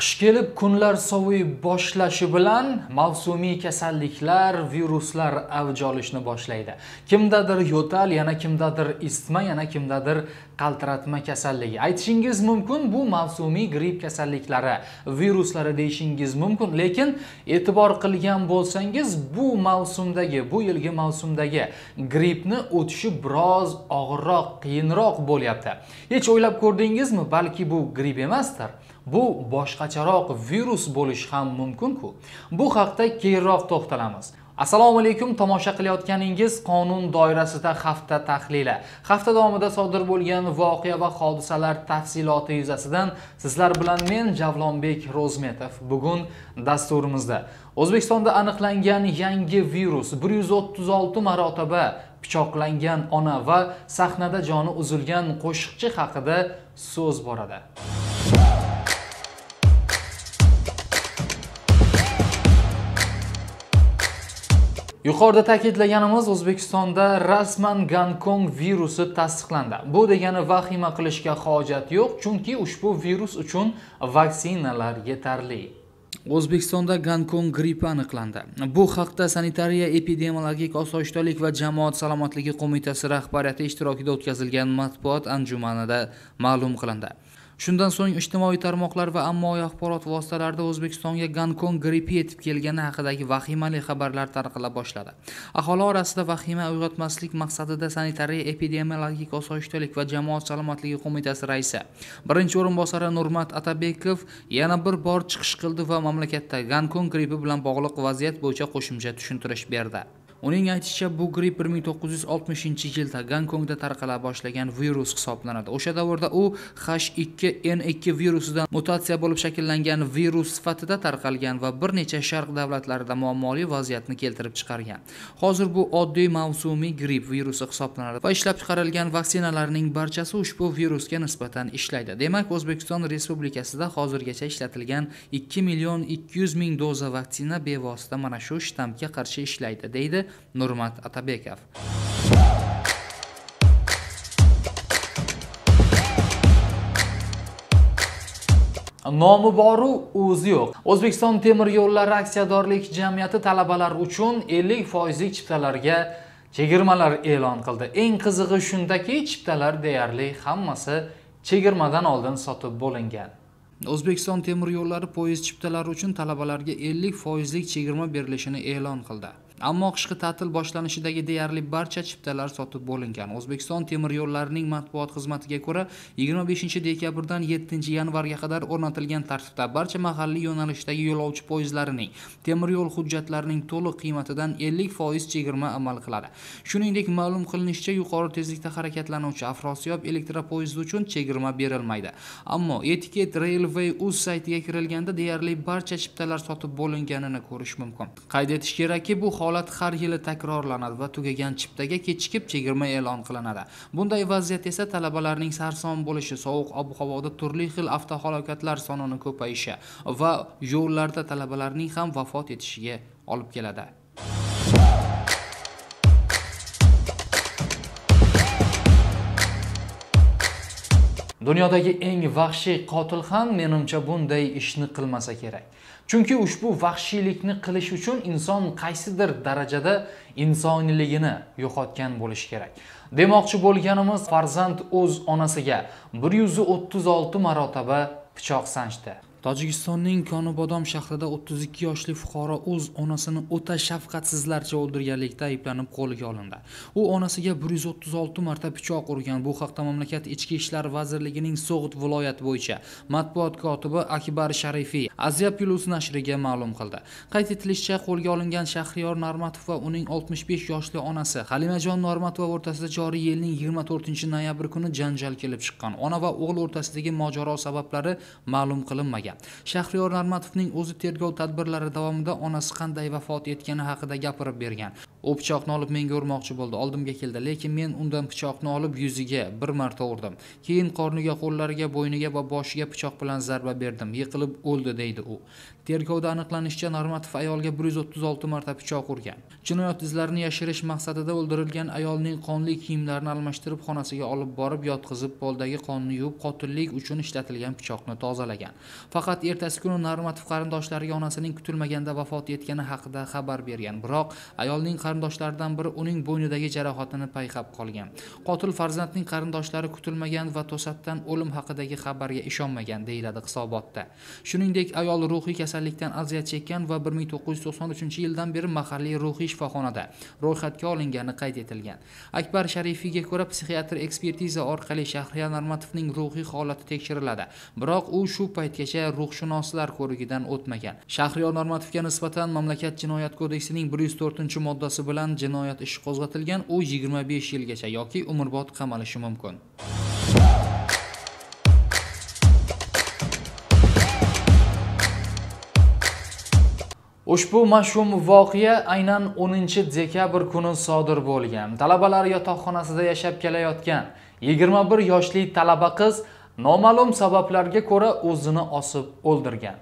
qish kelib kunlar soviy boshlashi bilan mavsumiy kasalliklar viruslar avj olishni boshlaydi kimdadir yo'tal yana kimdadir isitma yana kimdadir qaltiratma kasalligi aytishingiz mumkin bu mavsumiy gripp kasalliklari viruslari deyishingiz mumkin lekin e'tibor qilgan bo'lsangiz bu mavsumdagi bu yilgi mavsumdagi grippni o'tishi biroz og'irroq qiyinroq bo'lyapti hech o'ylab ko'rdingizmi balki bu gripp emasdir bu boshqacharoq virus bo'lishi ham mumkinku bu haqda keyinroq to'xtalamiz assalomu alaykum tomosha qilayotganingiz qonun doirasida hafta tahlili hafta davomida sodir bo'lgan voqea va hodisalar tafsiloti yuzasidan sizlar bilan men javlonbek ro'zmetov bugun dasturimizda o'zbekistonda aniqlangan yangi virus 136 marotaba pichoqlangan ona va sahnada joni uzilgan qo'shiqchi haqida so'z boradi yuqorida ta'kidlaganimiz o'zbekistonda rasman gonkong virusi tasdiqlandi bu degani vahima qilishga hojat yo'q chunki ushbu virus uchun vaksinalar yetarli o'zbekistonda gonkong grippi aniqlandi bu haqda sanitariya epidemiologik osoyishtalik va jamoat salomatligi qo'mitasi rahbariyati ishtirokida o'tkazilgan matbuot anjumanida ma'lum qilindi shundan so'ng ijtimoiy tarmoqlar va ommaviy axborot vositalarida o'zbekistonga gonkong grippi yetib kelgani haqidagi vahimali xabarlar tarqala boshladi aholi orasida vahima uyg'otmaslik maqsadida sanitariya epidemiologik osoyishtalik va jamoat salomatligi qo'mitasi raisi birinchi o'rinbosari nurmat atabekov yana bir bor chiqish qildi va mamlakatda gonkong grippi bilan bog'liq vaziyat bo'yicha qo'shimcha tushuntirish berdi uning aytishicha bu gripp 1960 yilda gonkongda tarqala boshlagan virus hisoblanadi o'sha davrda u h2n2 virusidan mutatsiya bo'lib shakllangan virus sifatida tarqalgan va bir necha sharq davlatlarida muammoli vaziyatni keltirib chiqargan hozir bu oddiy mavsumiy gripp virusi hisoblanadi va ishlab chiqarilgan vaksinalarning barchasi ushbu virusga nisbatan ishlaydi demak o'zbekiston respublikasida hozirgacha ishlatilgan 2 million 200 ming doza vaksina bevosita mana shu shtammga qarshi ishlaydi deydi nurmat atabekov nomi boru o'zi yo'q o'zbekiston temir yo'llari aksiyadorlik jamiyati talabalar uchun 50 foizlik chiptalarga chegirmalar e'lon qildi eng qizig'i shundaki chiptalar deyarli hammasi chegirmadan oldin sotib bo'lingan o'zbekiston temir yo'llari poyezd chiptalari uchun talabalarga 50 foizlik chegirma berilishini e'lon qildi ammo qishki ta'til boshlanishidagi deyarli barcha chiptalar sotib bo'lingan o'zbekiston temir yo'llarining matbuot xizmatiga ko'ra 25 dekabrdan 7 yanvarga qadar o'rnatilgan tartibda barcha mahalliy yo'nalishdagi yo'lovchi poyezdlarining temir yo'l hujjatlarining to'liq qiymatidan 50% chegirma amal qiladi shuningdek ma'lum qilinishicha yuqori tezlikda harakatlanuvchi afrosiyob elektropoyezdi uchun chegirma berilmaydi ammo etiket railway uz saytiga kirilganda deyarli barcha chiptalar sotib bo'linganini ko'rish mumkin qayd etish kerakki bu holat holat har yili takrorlanadi va tugagan chiptaga kechikib chegirma e'lon qilinadi bunday vaziyat esa talabalarning sarson bo'lishi sovuq ob havoda turli xil avtohalokatlar sonini ko'payishi va yo'llarda talabalarning ham vafot etishiga olib keladi dunyodagi eng vahshiy qotil ham menimcha bunday ishni qilmasa kerak chunki ushbu vahshiylikni qilish uchun inson qaysidir darajada insoniyligini yo'qotgan bo'lishi kerak demoqchi bo'lganimiz farzand o'z onasiga bir yuz o'ttiz olti marotaba pichoq sanchdi tojikistonning konobodom shahrida 32 yoshli fuqaro o'z onasini o'ta shafqatsizlarcha o'ldirganlikda ayblanib qo'lga olindi u onasiga 136 marta pichoq urgan bu haqda mamlakat ichki ishlar vazirligining so'g'd viloyati bo'yicha matbuot kotibi akbar sharifiy aziya plus nashriga ma'lum qildi qayd etilishicha qo'lga olingan shahriyor normatov va uning 65 yoshli onasi halimajon normatova o'rtasida joriy yilning 24 noyabr kuni janjal kelib chiqqan ona va o'g'il o'rtasidagi mojaro sabablari ma'lum qilinmagan qilgan shahriyor normatovning o'zi tergov tadbirlari davomida onasi qanday vafot etgani haqida gapirib bergan u pichoqni olib menga urmoqchi bo'ldi oldimga keldi lekin men undan pichoqni olib yuziga bir marta urdim keyin qorniga qo'llariga bo'yniga va boshiga pichoq bilan zarba berdim yiqilib o'ldi deydi u Tergovda aniqlanishicha, Normatov ayolga 136 marta pichoq urgan. Jinoyat izlarini yashirish maqsadida o'ldirilgan ayolning qonli kiyimlarini almashtirib xonasiga olib borib yotqizib, poldagi qonni yuvib, qotillik uchun ishlatilgan pichoqni tozalagan. Faqat ertasi kuni Normatov qarindoshlariga onasining kutilmaganda vafot etgani haqida xabar bergan. Biroq ayolning qarindoshlaridan biri uning bo'ynidagi jarohatini payqab qolgan. Qotil farzandning qarindoshlari kutilmagan va to'satdan o'lim haqidagi xabarga ishonmagan, deyiladi hisobotda. Shuningdek, ayol ruhiy kasal kasallikdan aziyat chekkan va 1993 yildan beri mahalliy ruhiy shifoxonada ro'yxatga olingani qayd etilgan akbar sharifiyga ko'ra psixiatr ekspertiza orqali shahriyar normatovning ruhiy holati tekshiriladi biroq u shu paytgacha ruhshunoslar ko'rigidan o'tmagan shahriyo normatovga nisbatan mamlakat jinoyat kodeksining 104 moddasi bilan jinoyat ishi qo'zg'atilgan u 25 yilgacha yoki umrbod qamalishi mumkin ushbu mashhum voqea aynan 10 dekabr kuni sodir bo'lgan talabalar yotoqxonasida yashab kelayotgan 21 yoshli talaba qiz noma'lum sabablarga ko'ra o'zini osib o'ldirgan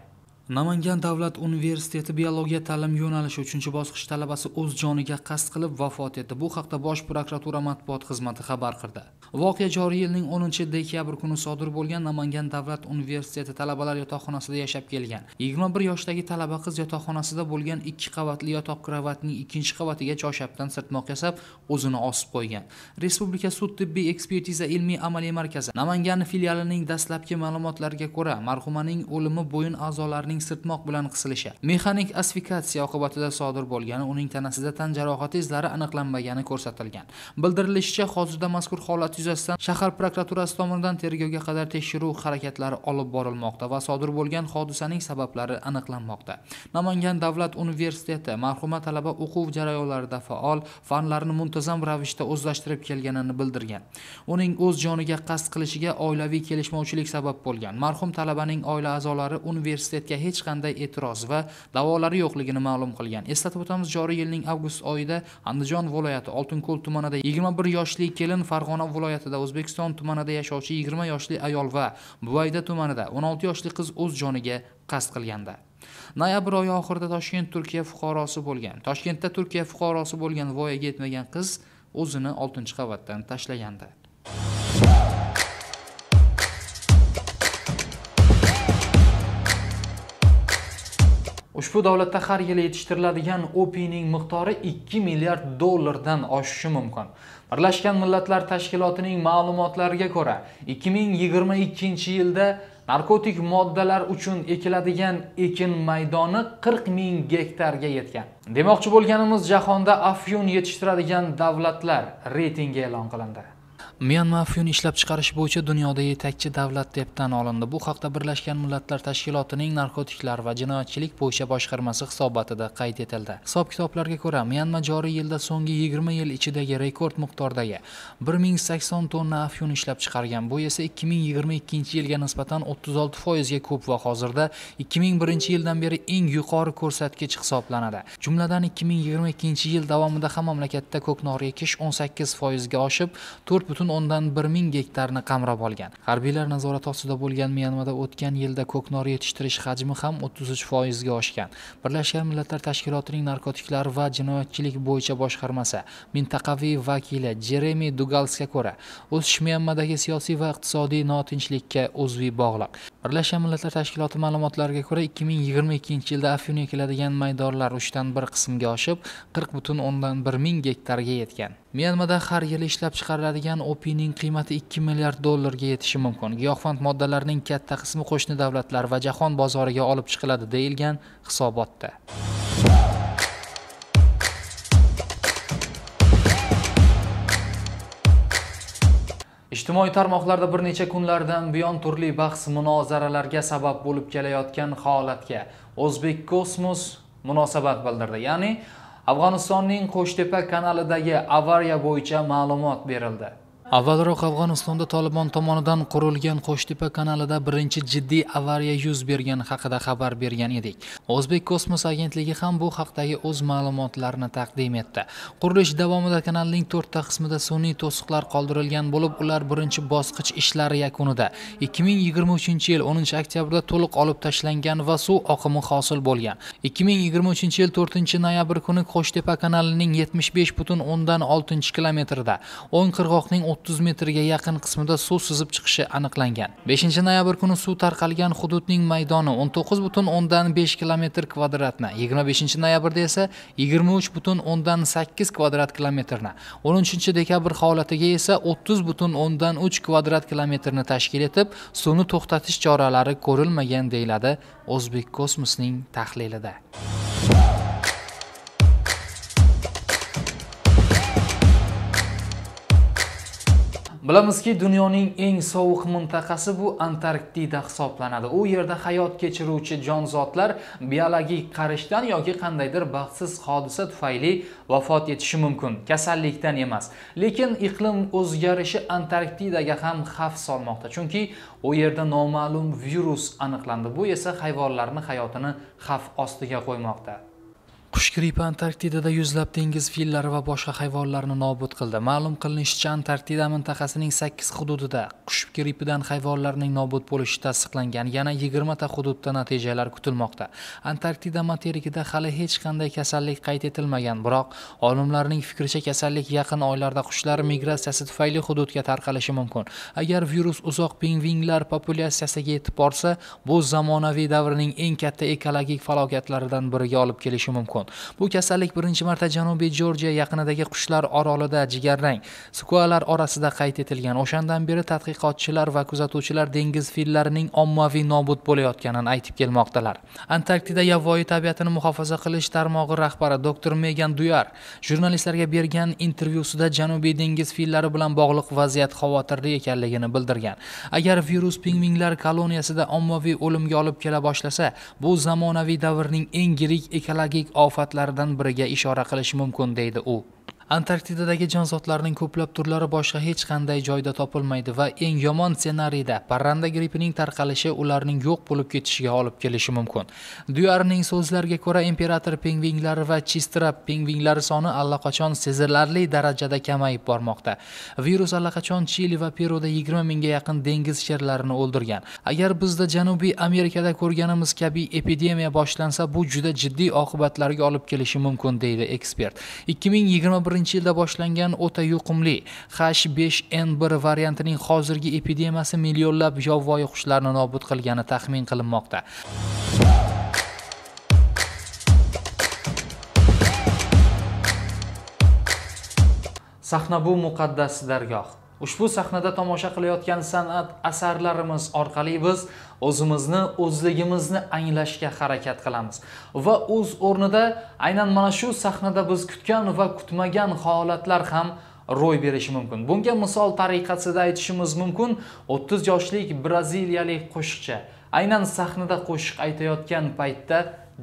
namangan davlat universiteti biologiya ta'lim yo'nalishi 3 bosqich talabasi o'z joniga qasd qilib vafot etdi bu haqda bosh prokuratura matbuot xizmati xabar qildi voqea joriy yilning 10 dekabr kuni sodir bo'lgan namangan davlat universiteti talabalar yotoqxonasida yashab kelgan 21 yoshdagi talaba qiz yotoqxonasida bo'lgan 2 qavatli yotoq kravatning 2 qavatiga choshabdan sirtmoq yasab o'zini osib qo'ygan respublika sud tibbiy ekspertiza ilmiy amaliy markazi namangan filialining dastlabki ma'lumotlariga ko'ra marhumaning o'limi bo'yin a'zolarining uning sirtmoq bilan qisilishi mexanik asfikatsiya oqibatida sodir bo'lgani uning tanasida tan jarohati izlari aniqlanmagani ko'rsatilgan bildirilishicha hozirda mazkur holat yuzasidan shahar prokuraturasi tomonidan tergovga qadar tekshiruv harakatlari olib borilmoqda va sodir bo'lgan hodisaning sabablari aniqlanmoqda namangan davlat universiteti marhuma talaba o'quv jarayonlarida faol fanlarni muntazam ravishda o'zlashtirib kelganini bildirgan uning o'z joniga qasd qilishiga oilaviy kelishmovchilik sabab bo'lgan marhum talabaning oila a'zolari universitetga hech qanday e'tiroz va davolari yo'qligini ma'lum qilgan eslatib o'tamiz joriy yilning avgust oyida andijon viloyati oltinko'l tumanida yigirma bir yoshli kelin farg'ona viloyatida o'zbekiston tumanida yashovchi yigirma yoshli ayol va buvayda tumanida o'n olti yoshli qiz o'z joniga qasd qilganda noyabr oyi oxirida toshkent turkiya fuqarosi bo'lgan toshkentda turkiya fuqarosi bo'lgan voyaga yetmagan qiz o'zini oltinchi qavatdan tashlagandi ushbu davlatda har yili yetishtiriladigan opiyning miqdori 2 milliard dollardan oshishi mumkin birlashgan millatlar tashkilotining ma'lumotlariga ko'ra 2022 yilda narkotik moddalar uchun ekiladigan ekin maydoni 40 ming gektarga yetgan demoqchi bo'lganimiz jahonda afyun yetishtiradigan davlatlar reytingi e'lon qilindi myanma afyun ishlab chiqarish bo'yicha dunyoda yetakchi davlat deb tan olindi bu haqda birlashgan millatlar tashkilotining narkotiklar va jinoyatchilik bo'yicha boshqarmasi hisobotida qayd etildi hisob kitoblarga ko'ra myanma joriy yilda so'nggi 20 yil ichidagi rekord miqdordagi 1080 tonna afyun ishlab chiqargan bu esa 2022 yilga nisbatan 36 foizga ko'p va hozirda 2001 yildan beri eng yuqori ko'rsatkich hisoblanadi jumladan 2022 yil davomida ham mamlakatda ko'knor ekish 18 foizga oshib 4 butun butun o'ndan bir ming gektarni qamrab olgan harbiylar nazorati ostida bo'lgan myanmada o'tgan yilda ko'knor yetishtirish hajmi ham o'ttiz uch foizga oshgan birlashgan millatlar tashkilotining narkotiklar va jinoyatchilik bo'yicha boshqarmasi mintaqaviy vakili jeremi dugalsga ko'ra o'sish myanmadagi siyosiy va iqtisodiy notinchlikka uzviy bog'liq birlashgan millatlar tashkiloti ma'lumotlariga ko'ra ikki ming yigirma ikkinchi yilda afyun ekiladigan maydonlar uchdan bir qismga oshib qirq butun o'ndan bir ming gektarga yetgan myanmada har yili ishlab chiqariladigan opiyning qiymati 2 milliard dollarga yetishi mumkin giyohvand moddalarning katta qismi qo'shni davlatlar va jahon bozoriga olib chiqiladi deyilgan hisobotda ijtimoiy tarmoqlarda bir necha kunlardan buyon turli bahs munozaralarga sabab bo'lib kelayotgan holatga o'zbek kosmos munosabat bildirdi ya'ni afg'onistonning qo'shtepa kanalidagi avariya bo'yicha ma'lumot berildi avvalroq afg'onistonda tolibon tomonidan qurilgan qo'shtepa kanalida birinchi jiddiy avariya yuz bergani haqida xabar bergan edik o'zbek kosmos agentligi ham bu haqdagi o'z ma'lumotlarini taqdim etdi qurilish davomida kanalning to'rtta qismida sun'iy to'siqlar qoldirilgan bo'lib ular birinchi bosqich ishlari yakunida 2023 yil 10 oktyabrda to'liq olib tashlangan va suv oqimi hosil bo'lgan 2023 yil 4 noyabr kuni qo'shtepa kanalining 75.6 butun 10 dan 6 kilometrida o'ng qirg'oqning 30 metrga yaqin qismida suv sizib chiqishi aniqlangan 5 noyabr kuni suv tarqalgan hududning maydoni 19 butun o'ndan 5 kilometr kvadratni 25 noyabrda esa 23 butun o'ndan 8 kvadrat kilometrni 13 dekabr holatiga esa 30 butun o'ndan 3 kvadrat kilometrni tashkil etib suvni to'xtatish choralari ko'rilmagan deyiladi o'zbek kosmosning tahlilida bilamizki dunyoning eng sovuq mintaqasi bu antarktida hisoblanadi u yerda hayot kechiruvchi jonzotlar biologik qarishdan yoki qandaydir baxtsiz hodisa tufayli vafot etishi mumkin kasallikdan emas lekin iqlim o'zgarishi antarktidaga ham xavf solmoqda chunki u yerda noma'lum virus aniqlandi bu esa hayvonlarni hayotini xavf ostiga qo'ymoqda Xushgripp Antarktidada yuzlab dengiz fillari va boshqa hayvonlarni nobud qildi. Ma'lum qilinishicha, Antarktida mintaqasining 8 hududida qush grippidan hayvonlarning nobud bo'lishi tasdiqlangan. Yana 20 ta hududda natijalar kutilmoqda. Antarktida materikida hali hech qanday kasallik qayd etilmagan, biroq olimlarning fikricha kasallik yaqin oylarda qushlar migratsiyasi tufayli hududga tarqalishi mumkin. Agar virus uzoq pingvinlar populyatsiyasiga yetib borsa, bu zamonaviy davrning eng katta ekologik falokatlaridan biriga olib kelishi mumkin. Bu kasallik birinchi marta Janubiy Jorjiya yaqinidagi qushlar orolida jigarrang skualar orasida qayd etilgan. O'shandan beri tadqiqotchilar va kuzatuvchilar dengiz fillarining ommaviy nobud bo'layotganini aytib kelmoqdalar. Antarktida yovvoyi tabiatini muhofaza qilish tarmog'i rahbari doktor Megan Duyar jurnalistlarga bergan intervyusida Janubiy dengiz fillari bilan bog'liq vaziyat xavotirli ekanligini bildirgan. Agar virus pingvinlar koloniyasida ommaviy o'limga olib kela boshlasa, bu zamonaviy davrning eng yirik ekologik ofat ofatlaridan biriga ishora qilishi mumkin deydi u antarktidadagi jonzotlarning ko'plab turlari boshqa hech qanday joyda topilmaydi va eng yomon ssenariyda parranda grippining tarqalishi ularning yo'q bo'lib ketishiga olib kelishi mumkin duyarning so'zlariga ko'ra imperator pingvinlari va chistra pingvinlari soni allaqachon sezilarli darajada kamayib bormoqda virus allaqachon chili va peruda yigirma mingga yaqin dengiz sherlarini o'ldirgan agar bizda janubiy amerikada ko'rganimiz kabi epidemiya boshlansa bu juda jiddiy oqibatlarga olib kelishi mumkin deydi ekspert ikki ming yigirma birinchi 2021 yilda boshlangan o'ta yuqumli H5N1 variantining hozirgi epidemiyasi millionlab yovvoyi qushlarni nobud qilgani taxmin qilinmoqda. Sahna bu muqaddas dargoh. ushbu sahnada tomosha qilayotgan san'at asarlarimiz orqali biz o'zimizni o'zligimizni anglashga harakat qilamiz va o'z o'rnida aynan mana shu sahnada biz kutgan va kutmagan holatlar ham ro'y berishi mumkin bunga misol tariqasida aytishimiz mumkin 30 yoshlik braziliyalik qo'shiqchi aynan sahnada qo'shiq aytayotgan paytda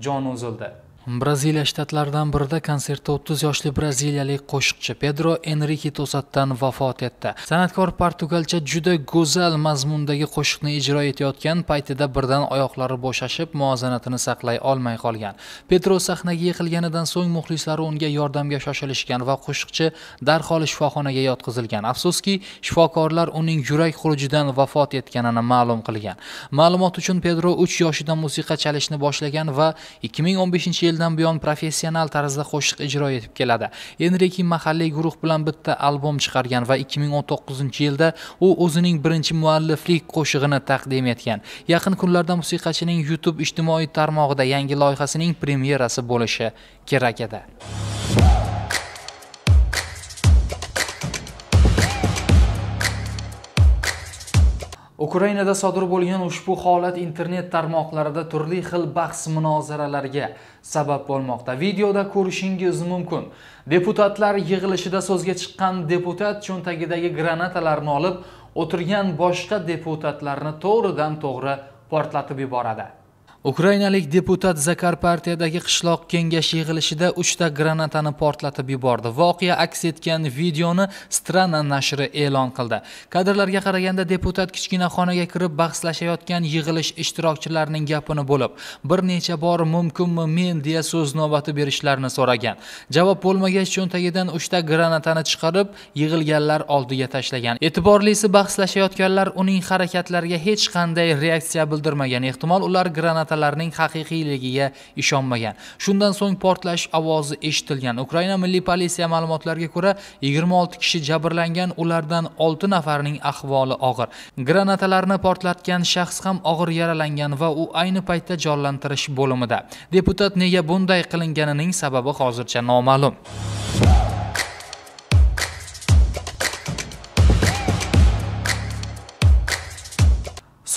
jon uzildi braziliya shtatlaridan birida konsertda 30 yoshli braziliyalik qo'shiqchi pedro enrike to'satdan vafot etdi san'atkor portugalcha juda go'zal mazmundagi qo'shiqni ijro etayotgan paytida birdan oyoqlari bo'shashib muvozanatini saqlay olmay qolgan pedro sahnaga yiqilganidan so'ng muxlislari unga yordamga shoshilishgan va qo'shiqchi darhol shifoxonaga yotqizilgan afsuski shifokorlar uning yurak xurujidan vafot etganini ma'lum qilgan ma'lumot uchun pedro 3 yoshida musiqa chalishni boshlagan va 2015 yil yildan buyon professional tarzda qo'shiq ijro etib keladi enriki mahalliy guruh bilan bitta albom chiqargan va 2019 yilda u o'zining birinchi mualliflik qo'shig'ini taqdim etgan yaqin kunlarda musiqachining youtube ijtimoiy tarmog'ida yangi loyihasining premyerasi bo'lishi kerak edi Ukrainada sodir bo'lgan ushbu holat internet tarmoqlarida turli xil bahs munozaralarga sabab bo'lmoqda. Videoda ko'rishingiz mumkin. Deputatlar yig'ilishida so'zga chiqqan deputat cho'ntagidagi granatalarni olib, o'tirgan boshqa deputatlarni to'g'ridan-to'g'ri portlatib yuboradi. ukrainalik deputat zakarpartiyadagi qishloq kengashi yig'ilishida 3 ta granatani portlatib yubordi voqea aks etgan videoni strana nashri e'lon qildi kadrlarga qaraganda deputat kichkina xonaga kirib bahslashayotgan yig'ilish ishtirokchilarining gapini bo'lib bir necha bor mumkinmi men deya so'z navbati berishlarini so'ragan javob bo'lmagach cho'ntagidan 3 ta granatani chiqarib yig'ilganlar oldiga tashlagan e'tiborlisi bahslashayotganlar uning harakatlariga hech qanday reaksiya bildirmagan ehtimol ular granata narsalarning haqiqiyligiga ishonmagan shundan so'ng portlash ovozi eshitilgan ukraina milliy politsiya ma'lumotlariga ko'ra 26 kishi jabrlangan ulardan 6 nafarning ahvoli og'ir granatalarni portlatgan shaxs ham og'ir yaralangan va u ayni paytda jonlantirish bo'limida deputat nega bunday qilinganining sababi hozircha noma'lum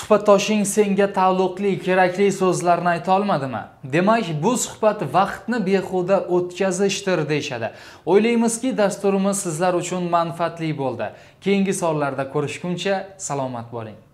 suhbatdoshing senga taalluqli kerakli so'zlarni ayta olmadimi demak bu suhbat vaqtni behuda o'tkazishdir deyishadi o'ylaymizki dasturimiz sizlar uchun manfaatli bo'ldi keyingi sonlarda ko'rishguncha salomat bo'ling